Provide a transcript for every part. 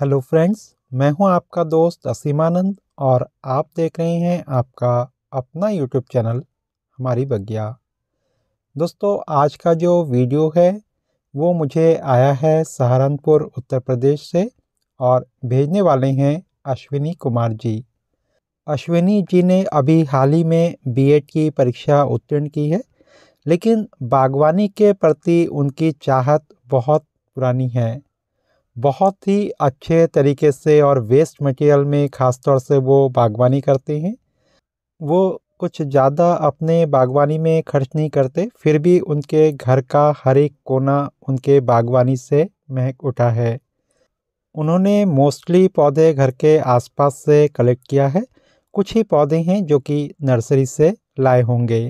hello friends मैं हूं आपका दोस्त असीमानंद और आप देख रहे हैं आपका अपना यूट्यूब चैनल हमारी बग्या दोस्तों आज का जो वीडियो है वो मुझे आया है सहारनपुर उत्तर प्रदेश से और भेजने वाले हैं अश्विनी कुमार जी अश्विनी जी ने अभी हाल ही में बीएड की परीक्षा उत्तीर्ण की है लेकिन बागवानी के प्रति उनकी चाहत बहुत पुरानी है बहुत ही अच्छे तरीके से और वेस्ट मटेरियल में ख़ास तौर से वो बागवानी करते हैं वो कुछ ज़्यादा अपने बागवानी में खर्च नहीं करते फिर भी उनके घर का हर एक कोना उनके बागवानी से महक उठा है उन्होंने मोस्टली पौधे घर के आसपास से कलेक्ट किया है कुछ ही पौधे हैं जो कि नर्सरी से लाए होंगे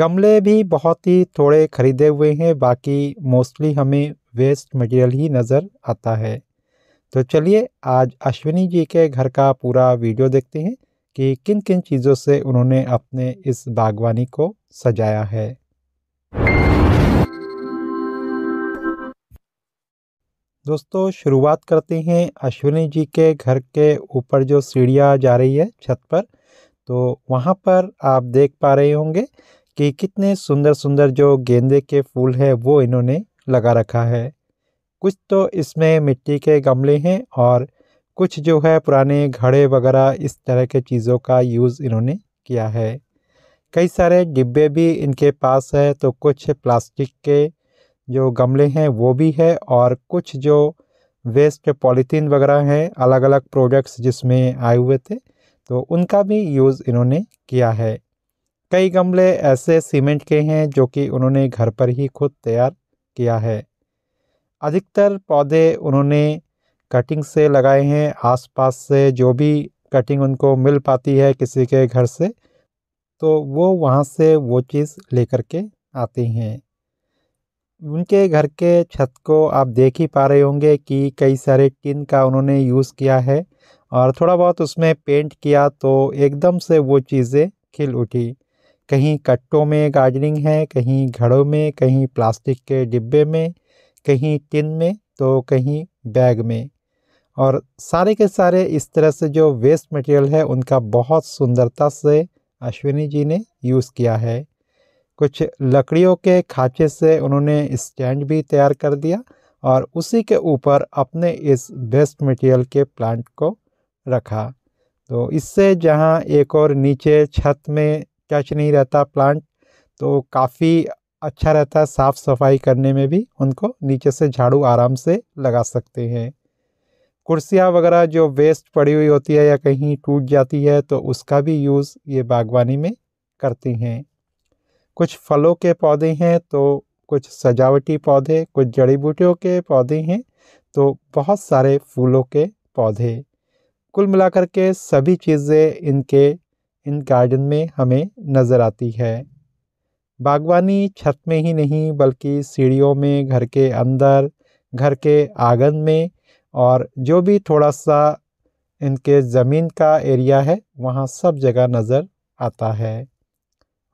गमले भी बहुत ही थोड़े ख़रीदे हुए हैं बाकी मोस्टली हमें वेस्ट मटेरियल ही नज़र आता है तो चलिए आज अश्विनी जी के घर का पूरा वीडियो देखते हैं कि किन किन चीज़ों से उन्होंने अपने इस बागवानी को सजाया है दोस्तों शुरुआत करते हैं अश्विनी जी के घर के ऊपर जो सीढ़ियाँ जा रही है छत पर तो वहाँ पर आप देख पा रहे होंगे कि कितने सुंदर सुंदर जो गेंदे के फूल है वो इन्होंने लगा रखा है कुछ तो इसमें मिट्टी के गमले हैं और कुछ जो है पुराने घड़े वगैरह इस तरह के चीज़ों का यूज़ इन्होंने किया है कई सारे डिब्बे भी इनके पास है तो कुछ प्लास्टिक के जो गमले हैं वो भी है और कुछ जो वेस्ट पॉलीथीन वगैरह हैं अलग अलग प्रोडक्ट्स जिसमें आए हुए थे तो उनका भी यूज़ इन्होंने किया है कई गमले ऐसे सीमेंट के हैं जो कि उन्होंने घर पर ही खुद तैयार किया है अधिकतर पौधे उन्होंने कटिंग से लगाए हैं आसपास से जो भी कटिंग उनको मिल पाती है किसी के घर से तो वो वहाँ से वो चीज़ लेकर के आती हैं उनके घर के छत को आप देख ही पा रहे होंगे कि कई सारे टिन का उन्होंने यूज़ किया है और थोड़ा बहुत उसमें पेंट किया तो एकदम से वो चीज़ें खिल उठी कहीं कट्टों में गार्डनिंग है कहीं घड़ों में कहीं प्लास्टिक के डिब्बे में कहीं टिन में तो कहीं बैग में और सारे के सारे इस तरह से जो वेस्ट मटेरियल है उनका बहुत सुंदरता से अश्विनी जी ने यूज़ किया है कुछ लकड़ियों के खाचे से उन्होंने स्टैंड भी तैयार कर दिया और उसी के ऊपर अपने इस वेस्ट मटेरियल के प्लांट को रखा तो इससे जहाँ एक और नीचे छत में टच नहीं रहता प्लांट तो काफ़ी अच्छा रहता है साफ़ सफाई करने में भी उनको नीचे से झाड़ू आराम से लगा सकते हैं कुर्सियाँ वगैरह जो वेस्ट पड़ी हुई होती है या कहीं टूट जाती है तो उसका भी यूज़ ये बागवानी में करती हैं कुछ फलों के पौधे हैं तो कुछ सजावटी पौधे कुछ जड़ी बूटियों के पौधे हैं तो बहुत सारे फूलों के पौधे कुल मिलाकर के सभी चीज़ें इनके इन गार्डन में हमें नज़र आती है बागवानी छत में ही नहीं बल्कि सीढ़ियों में घर के अंदर घर के आंगन में और जो भी थोड़ा सा इनके ज़मीन का एरिया है वहाँ सब जगह नज़र आता है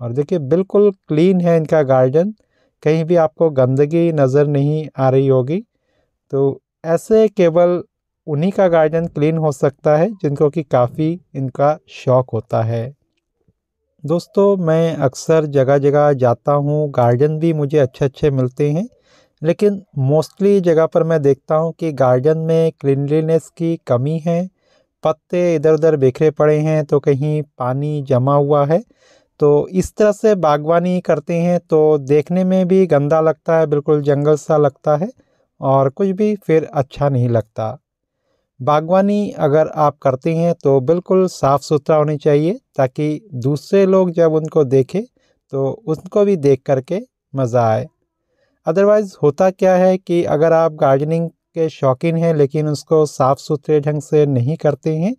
और देखिए बिल्कुल क्लीन है इनका गार्डन कहीं भी आपको गंदगी नज़र नहीं आ रही होगी तो ऐसे केवल उन्हीं का गार्डन क्लीन हो सकता है जिनको कि काफ़ी इनका शौक़ होता है दोस्तों मैं अक्सर जगह जगह जाता हूँ गार्डन भी मुझे अच्छे अच्छे मिलते हैं लेकिन मोस्टली जगह पर मैं देखता हूँ कि गार्डन में क्लिनलीनेस की कमी है पत्ते इधर उधर बिखरे पड़े हैं तो कहीं पानी जमा हुआ है तो इस तरह से बागवानी करते हैं तो देखने में भी गंदा लगता है बिल्कुल जंगल सा लगता है और कुछ भी फिर अच्छा नहीं लगता बागवानी अगर आप करते हैं तो बिल्कुल साफ़ सुथरा होनी चाहिए ताकि दूसरे लोग जब उनको देखें तो उनको भी देख करके मज़ा आए अदरवाइज़ होता क्या है कि अगर आप गार्डनिंग के शौकीन हैं लेकिन उसको साफ़ सुथरे ढंग से नहीं करते हैं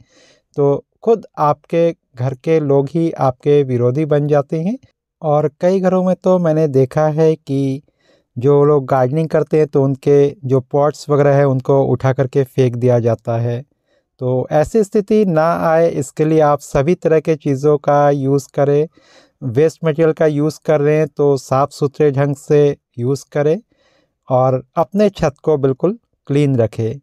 तो खुद आपके घर के लोग ही आपके विरोधी बन जाते हैं और कई घरों में तो मैंने देखा है कि जो लोग गार्डनिंग करते हैं तो उनके जो पॉट्स वगैरह है उनको उठा करके फेंक दिया जाता है तो ऐसी स्थिति ना आए इसके लिए आप सभी तरह के चीज़ों का यूज़ करें वेस्ट मटेरियल का यूज़ कर रहे हैं तो साफ़ सुथरे ढंग से यूज़ करें और अपने छत को बिल्कुल क्लीन रखें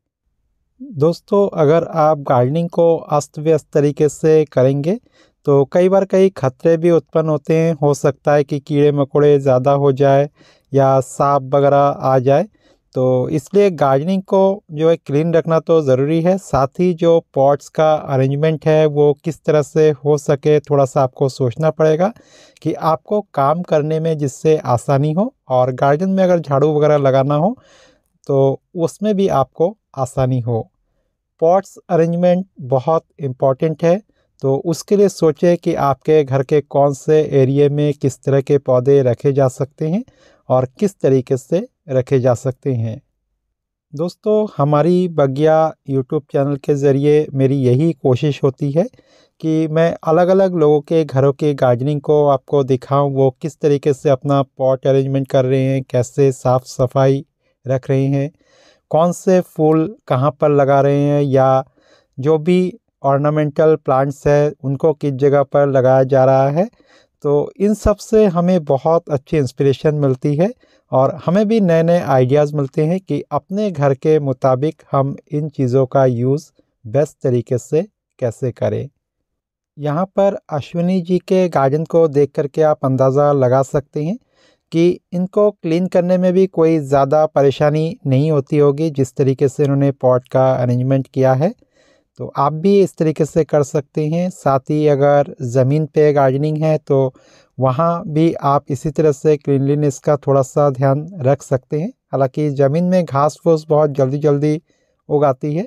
दोस्तों अगर आप गार्डनिंग को अस्त व्यस्त तरीके से करेंगे तो कई बार कई खतरे भी उत्पन्न होते हैं हो सकता है कि कीड़े मकोड़े ज़्यादा हो जाए या सांप वगैरह आ जाए तो इसलिए गार्डनिंग को जो है क्लीन रखना तो ज़रूरी है साथ ही जो पॉट्स का अरेंजमेंट है वो किस तरह से हो सके थोड़ा सा आपको सोचना पड़ेगा कि आपको काम करने में जिससे आसानी हो और गार्डन में अगर झाड़ू वगैरह लगाना हो तो उसमें भी आपको आसानी हो पॉट्स अरेंजमेंट बहुत इम्पॉर्टेंट है तो उसके लिए सोचें कि आपके घर के कौन से एरिए में किस तरह के पौधे रखे जा सकते हैं और किस तरीके से रखे जा सकते हैं दोस्तों हमारी बगिया यूट्यूब चैनल के ज़रिए मेरी यही कोशिश होती है कि मैं अलग अलग लोगों के घरों के गार्डनिंग को आपको दिखाऊं वो किस तरीके से अपना पॉट अरेंजमेंट कर रहे हैं कैसे साफ़ सफाई रख रहे हैं कौन से फूल कहाँ पर लगा रहे हैं या जो भी ऑर्नामेंटल प्लांट्स है उनको किस जगह पर लगाया जा रहा है तो इन सब से हमें बहुत अच्छी इंस्पिरेशन मिलती है और हमें भी नए नए आइडियाज़ मिलते हैं कि अपने घर के मुताबिक हम इन चीज़ों का यूज़ बेस्ट तरीके से कैसे करें यहाँ पर अश्विनी जी के गार्डन को देख करके आप अंदाज़ा लगा सकते हैं कि इनको क्लीन करने में भी कोई ज़्यादा परेशानी नहीं होती होगी जिस तरीके से इन्होंने पॉट का अरेंजमेंट किया है तो आप भी इस तरीके से कर सकते हैं साथ ही अगर ज़मीन पे गार्डनिंग है तो वहाँ भी आप इसी तरह से क्लिनलीनेस का थोड़ा सा ध्यान रख सकते हैं हालांकि ज़मीन में घास फूस बहुत जल्दी जल्दी उगाती है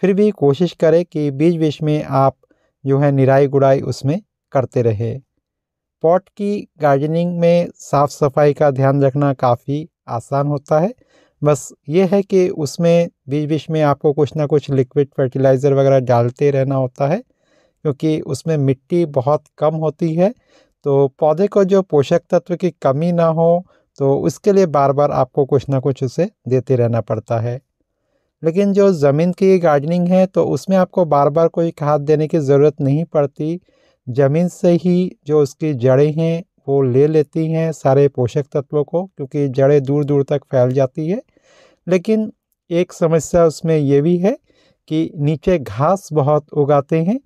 फिर भी कोशिश करें कि बीच बीच में आप जो है निराई गुड़ाई उसमें करते रहे पॉट की गार्डनिंग में साफ़ सफाई का ध्यान रखना काफ़ी आसान होता है बस ये है कि उसमें बीच बीच में आपको कुछ ना कुछ लिक्विड फर्टिलाइज़र वगैरह डालते रहना होता है क्योंकि उसमें मिट्टी बहुत कम होती है तो पौधे को जो पोषक तत्व की कमी ना हो तो उसके लिए बार बार आपको कुछ ना कुछ उसे देते रहना पड़ता है लेकिन जो ज़मीन की गार्डनिंग है तो उसमें आपको बार बार कोई खाद देने की ज़रूरत नहीं पड़ती ज़मीन से ही जो उसकी जड़ें हैं वो ले लेती हैं सारे पोषक तत्वों को क्योंकि जड़ें दूर दूर तक फैल जाती है लेकिन एक समस्या उसमें यह भी है कि नीचे घास बहुत उगाते हैं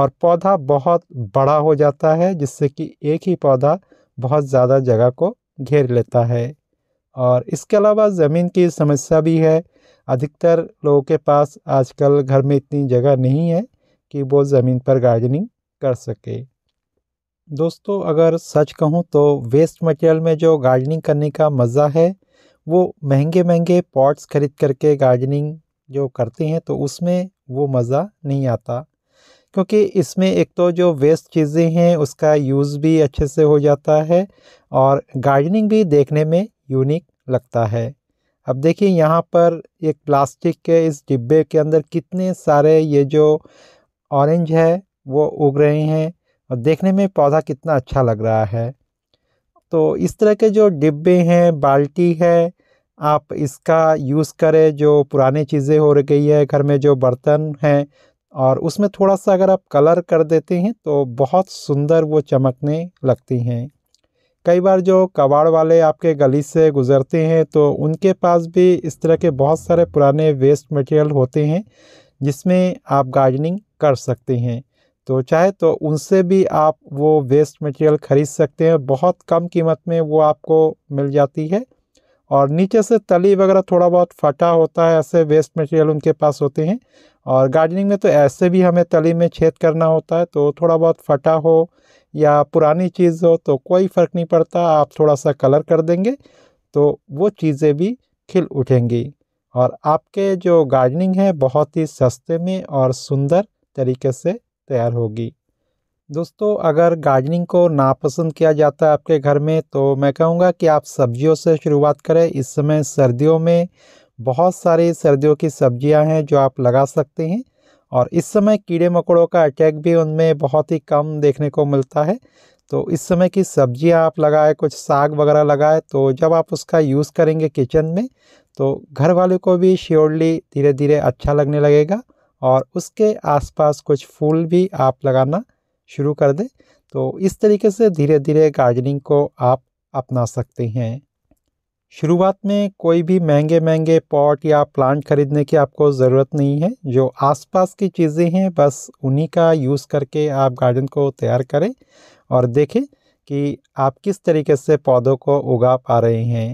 और पौधा बहुत बड़ा हो जाता है जिससे कि एक ही पौधा बहुत ज़्यादा जगह को घेर लेता है और इसके अलावा ज़मीन की समस्या भी है अधिकतर लोगों के पास आजकल घर में इतनी जगह नहीं है कि वो ज़मीन पर गार्डनिंग कर सके दोस्तों अगर सच कहूँ तो वेस्ट मटेरियल में जो गार्डनिंग करने का मज़ा है वो महंगे महंगे पॉट्स खरीद करके गार्डनिंग जो करते हैं तो उसमें वो मज़ा नहीं आता क्योंकि इसमें एक तो जो वेस्ट चीज़ें हैं उसका यूज़ भी अच्छे से हो जाता है और गार्डनिंग भी देखने में यूनिक लगता है अब देखिए यहाँ पर एक प्लास्टिक के इस डिब्बे के अंदर कितने सारे ये जो ऑरेंज है वो उग रहे हैं और देखने में पौधा कितना अच्छा लग रहा है तो इस तरह के जो डिब्बे हैं बाल्टी है आप इसका यूज़ करें जो पुराने चीज़ें हो गई है घर में जो बर्तन हैं और उसमें थोड़ा सा अगर आप कलर कर देते हैं तो बहुत सुंदर वो चमकने लगती हैं कई बार जो कबाड़ वाले आपके गली से गुज़रते हैं तो उनके पास भी इस तरह के बहुत सारे पुराने वेस्ट मटेरियल होते हैं जिसमें आप गार्डनिंग कर सकते हैं तो चाहे तो उनसे भी आप वो वेस्ट मटेरियल ख़रीद सकते हैं बहुत कम कीमत में वो आपको मिल जाती है और नीचे से तली वगैरह थोड़ा बहुत फटा होता है ऐसे वेस्ट मटेरियल उनके पास होते हैं और गार्डनिंग में तो ऐसे भी हमें तली में छेद करना होता है तो थोड़ा बहुत फटा हो या पुरानी चीज़ हो तो कोई फ़र्क नहीं पड़ता आप थोड़ा सा कलर कर देंगे तो वो चीज़ें भी खिल उठेंगी और आपके जो गार्डनिंग है बहुत ही सस्ते में और सुंदर तरीके से तैयार होगी दोस्तों अगर गार्डनिंग को नापसंद किया जाता है आपके घर में तो मैं कहूँगा कि आप सब्जियों से शुरुआत करें इस समय सर्दियों में बहुत सारी सर्दियों की सब्जियां हैं जो आप लगा सकते हैं और इस समय कीड़े मकोड़ों का अटैक भी उनमें बहुत ही कम देखने को मिलता है तो इस समय की सब्जियां आप लगाए कुछ साग वगैरह लगाए तो जब आप उसका यूज़ करेंगे किचन में तो घर वालों को भी श्योरली धीरे धीरे अच्छा लगने लगेगा और उसके आसपास कुछ फूल भी आप लगाना शुरू कर दें तो इस तरीके से धीरे धीरे गार्डनिंग को आप अपना सकते हैं शुरुआत में कोई भी महंगे महंगे पॉट या प्लांट खरीदने की आपको ज़रूरत नहीं है जो आसपास की चीज़ें हैं बस उन्हीं का यूज़ करके आप गार्डन को तैयार करें और देखें कि आप किस तरीके से पौधों को उगा पा रहे हैं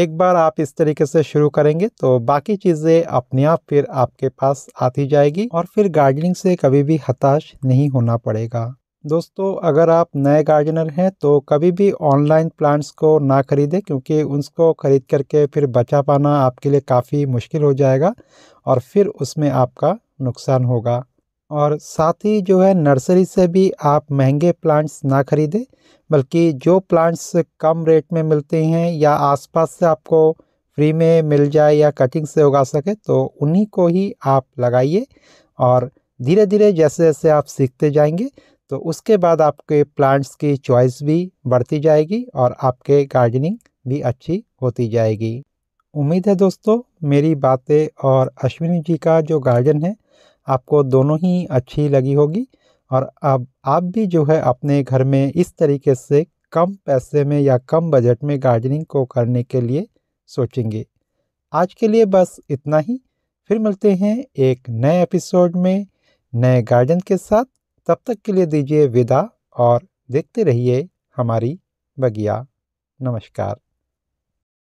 एक बार आप इस तरीके से शुरू करेंगे तो बाकी चीज़ें अपने आप फिर आपके पास आती जाएगी और फिर गार्डनिंग से कभी भी हताश नहीं होना पड़ेगा दोस्तों अगर आप नए गार्डनर हैं तो कभी भी ऑनलाइन प्लांट्स को ना खरीदें क्योंकि उनको ख़रीद करके फिर बचा पाना आपके लिए काफ़ी मुश्किल हो जाएगा और फिर उसमें आपका नुकसान होगा और साथ ही जो है नर्सरी से भी आप महंगे प्लांट्स ना ख़रीदें बल्कि जो प्लांट्स कम रेट में मिलते हैं या आसपास से आपको फ्री में मिल जाए या कटिंग से उगा सके तो उन्हीं को ही आप लगाइए और धीरे धीरे जैसे जैसे आप सीखते जाएंगे तो उसके बाद आपके प्लांट्स की चॉइस भी बढ़ती जाएगी और आपके गार्डनिंग भी अच्छी होती जाएगी उम्मीद है दोस्तों मेरी बातें और अश्विनी जी का जो गार्डन है आपको दोनों ही अच्छी लगी होगी और अब आप भी जो है अपने घर में इस तरीके से कम पैसे में या कम बजट में गार्डनिंग को करने के लिए सोचेंगे आज के लिए बस इतना ही फिर मिलते हैं एक नए एपिसोड में नए गार्डन के साथ तब तक के लिए दीजिए विदा और देखते रहिए हमारी बगिया नमस्कार